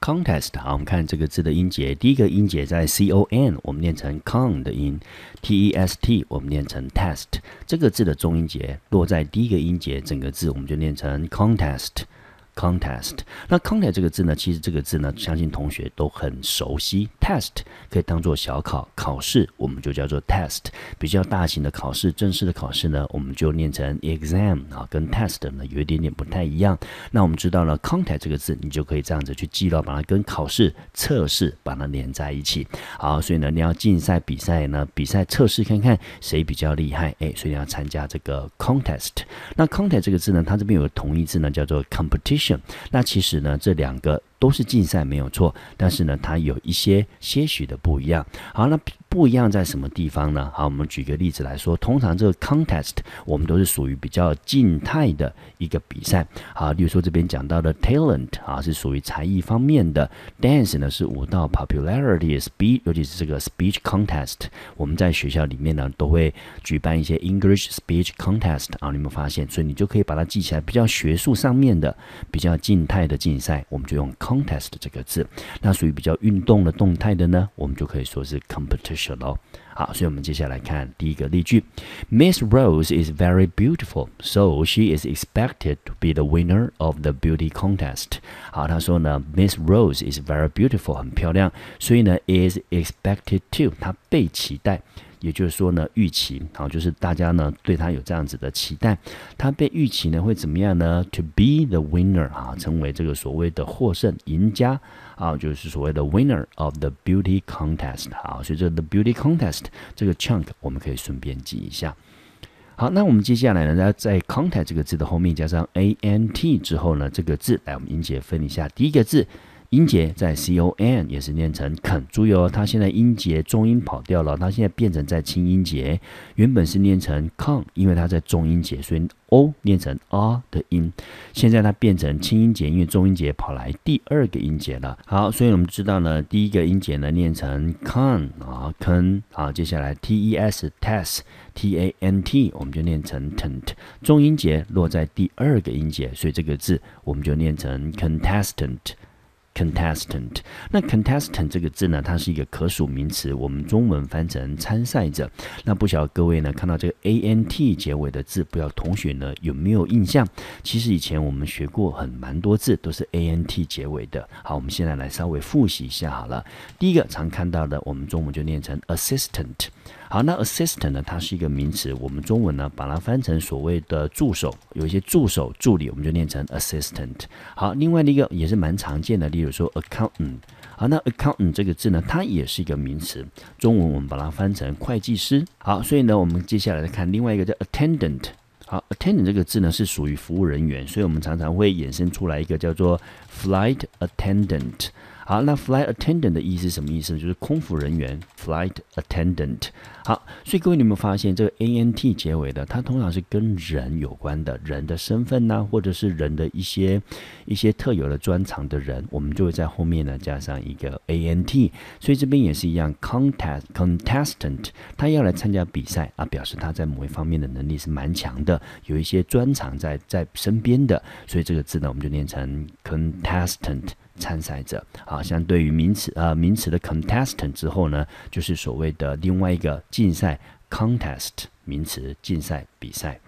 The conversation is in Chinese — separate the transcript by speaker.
Speaker 1: contest，好，我们看这个字的音节，第一个音节在 c o n，我们念成 con 的音，t e s t 我们念成 test，这个字的重音节落在第一个音节，整个字我们就念成 contest。contest，那 contest 这个字呢，其实这个字呢，相信同学都很熟悉。test 可以当做小考考试，我们就叫做 test。比较大型的考试，正式的考试呢，我们就念成 exam 啊，跟 test 呢有一点点不太一样。那我们知道了 contest 这个字，你就可以这样子去记了，把它跟考试、测试把它连在一起。好，所以呢，你要竞赛比赛呢，比赛测试看看谁比较厉害，哎，所以你要参加这个 contest。那 contest 这个字呢，它这边有个同义字呢，叫做 competition。那其实呢，这两个。都是竞赛没有错，但是呢，它有一些些许的不一样。好，那不一样在什么地方呢？好，我们举个例子来说，通常这个 contest 我们都是属于比较静态的一个比赛。好，例如说这边讲到的 talent 啊，是属于才艺方面的；dance 呢是舞蹈；popularity speech，尤其是这个 speech contest，我们在学校里面呢都会举办一些 English speech contest。啊，你有没有发现？所以你就可以把它记起来，比较学术上面的、比较静态的竞赛，我们就用。contest 这个字。那属于比较运动的、动态的呢，我们就可以说是 competition 咯。好，所以我们接下来看第一个例句：Miss Rose is very beautiful, so she is expected to be the winner of the beauty contest。好，他说呢，Miss Rose is very beautiful，很漂亮，所以呢，is expected to，她被期待。也就是说呢，预期，好，就是大家呢对他有这样子的期待，他被预期呢会怎么样呢？To be the winner 啊，成为这个所谓的获胜赢家啊，就是所谓的 winner of the beauty contest 啊。随着 the beauty contest 这个 chunk，我们可以顺便记一下。好，那我们接下来呢，在 contest 这个字的后面加上 a n t 之后呢，这个字来，我们音节分一下，第一个字。音节在 c o n 也是念成肯。注意哦，它现在音节重音跑掉了，它现在变成在轻音节。原本是念成 con，因为它在重音节，所以 o 念成 r 的音。现在它变成轻音节，因为重音节跑来第二个音节了。好，所以我们知道呢，第一个音节呢念成 con 啊，n 好，接下来 t e s test t a n t 我们就念成 tent，重音节落在第二个音节，所以这个字我们就念成 contestant。Contestant，那 contestant 这个字呢，它是一个可数名词，我们中文翻成参赛者。那不晓得各位呢，看到这个 a n t 结尾的字，不要同学呢有没有印象？其实以前我们学过很蛮多字，都是 a n t 结尾的。好，我们现在来稍微复习一下好了。第一个常看到的，我们中文就念成 assistant。好，那 assistant 呢，它是一个名词，我们中文呢把它翻成所谓的助手，有一些助手助理，我们就念成 assistant。好，另外的一个也是蛮常见的例。比如说，accountant，好，那 accountant 这个字呢，它也是一个名词，中文我们把它翻成会计师。好，所以呢，我们接下来再看另外一个叫 attendant，好，attendant 这个字呢是属于服务人员，所以我们常常会衍生出来一个叫做 flight attendant。好，那 flight attendant 的意是什么意思？就是空服人员，flight attendant。好，所以各位有没有发现，这个 a n t 结尾的，它通常是跟人有关的，人的身份呢，或者是人的一些一些特有的专长的人，我们就会在后面呢加上一个 a n t。所以这边也是一样，contest contestant，他要来参加比赛啊，表示他在某一方面的能力是蛮强的，有一些专长在在身边的，所以这个字呢，我们就念成 contestant。参赛者啊，相对于名词呃名词的 contestant 之后呢，就是所谓的另外一个竞赛 contest 名词竞赛比赛。